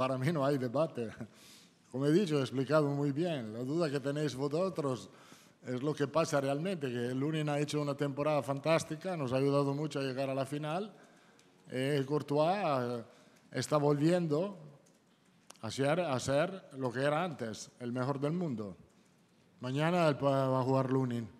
para mí no hay debate. Como he dicho, he explicado muy bien. La duda que tenéis vosotros es lo que pasa realmente, que Lunin ha hecho una temporada fantástica, nos ha ayudado mucho a llegar a la final. Eh, Courtois eh, está volviendo a ser, a ser lo que era antes, el mejor del mundo. Mañana va a jugar Lunin.